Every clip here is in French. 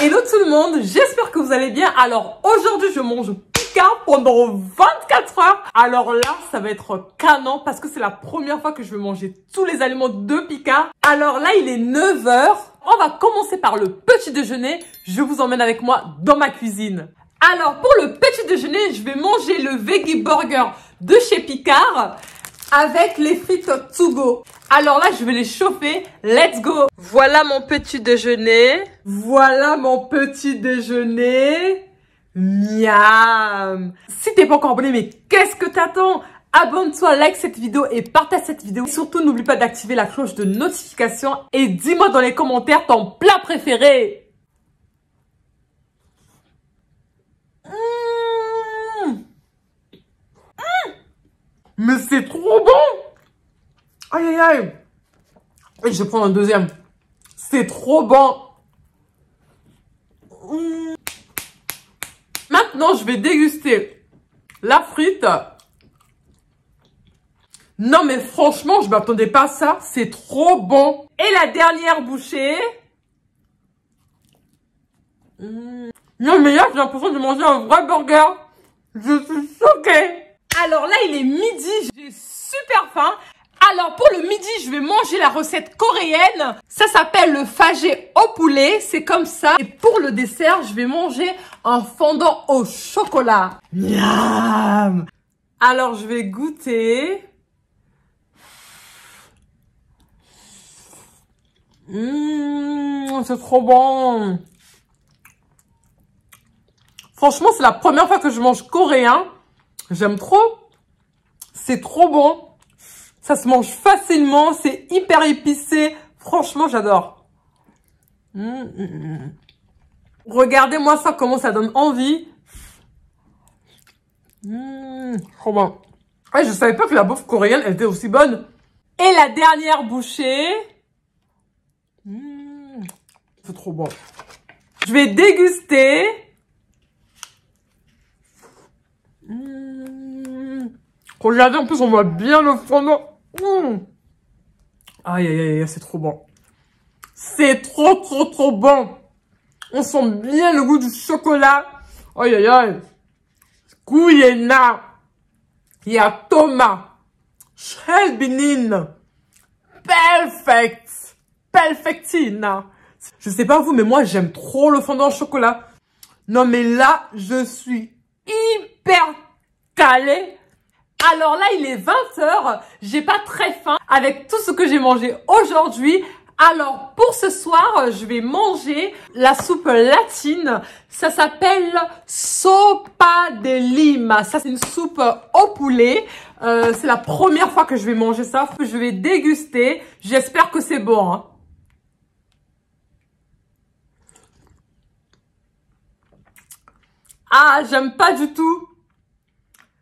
Hello tout le monde, j'espère que vous allez bien. Alors aujourd'hui je mange pika pendant 24 heures. Alors là ça va être canon parce que c'est la première fois que je vais manger tous les aliments de pika. Alors là il est 9 heures. On va commencer par le petit déjeuner. Je vous emmène avec moi dans ma cuisine. Alors pour le petit déjeuner je vais manger le veggie burger de chez Picard avec les frites to go. Alors là, je vais les chauffer. Let's go Voilà mon petit déjeuner. Voilà mon petit déjeuner. Miam Si t'es pas encore abonné, mais qu'est-ce que t'attends Abonne-toi, like cette vidéo et partage cette vidéo. surtout, n'oublie pas d'activer la cloche de notification et dis-moi dans les commentaires ton plat préféré Mais c'est trop bon Aïe, aïe, aïe Et je vais prendre un deuxième. C'est trop bon mmh. Maintenant, je vais déguster la frite. Non, mais franchement, je m'attendais pas à ça. C'est trop bon Et la dernière bouchée... Mmh. Non, mais là, j'ai l'impression de manger un vrai burger. Je suis choquée alors là, il est midi, j'ai super faim. Alors pour le midi, je vais manger la recette coréenne. Ça s'appelle le fagé au poulet, c'est comme ça. Et pour le dessert, je vais manger un fondant au chocolat. Miam Alors je vais goûter. Mmh, c'est trop bon Franchement, c'est la première fois que je mange coréen. J'aime trop. C'est trop bon. Ça se mange facilement. C'est hyper épicé. Franchement, j'adore. Mm, mm, mm. Regardez-moi ça, comment ça donne envie. trop bon. Ah, je savais pas que la bouffe coréenne était aussi bonne. Et la dernière bouchée. C'est trop bon. Je vais déguster. Regardez, en plus, on voit bien le fondant. Mmh. Aïe, aïe, aïe, c'est trop bon. C'est trop, trop, trop bon. On sent bien le goût du chocolat. Aïe, aïe, aïe. Kouyena. Il y a Thomas. Perfect. Perfectina. Je sais pas vous, mais moi, j'aime trop le fondant au chocolat. Non, mais là, je suis hyper calée alors là, il est 20h, j'ai pas très faim avec tout ce que j'ai mangé aujourd'hui. Alors pour ce soir, je vais manger la soupe latine. Ça s'appelle sopa de lima. Ça c'est une soupe au poulet. Euh, c'est la première fois que je vais manger ça. Je vais déguster. J'espère que c'est bon. Hein. Ah, j'aime pas du tout.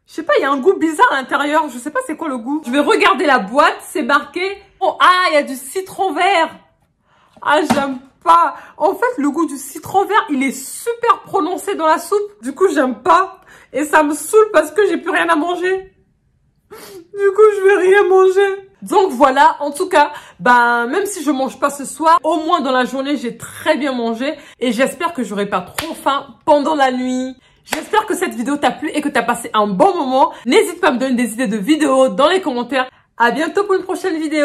Je sais pas, il y a un goût bizarre à l'intérieur. Je sais pas c'est quoi le goût. Je vais regarder la boîte, c'est marqué. Oh, ah, il y a du citron vert. Ah, j'aime pas. En fait, le goût du citron vert, il est super prononcé dans la soupe. Du coup, j'aime pas. Et ça me saoule parce que j'ai plus rien à manger. Du coup, je vais rien manger. Donc voilà, en tout cas, ben même si je mange pas ce soir, au moins dans la journée, j'ai très bien mangé et j'espère que j'aurai pas trop faim pendant la nuit. J'espère que cette vidéo t'a plu et que t'as passé un bon moment. N'hésite pas à me donner des idées de vidéos dans les commentaires. À bientôt pour une prochaine vidéo.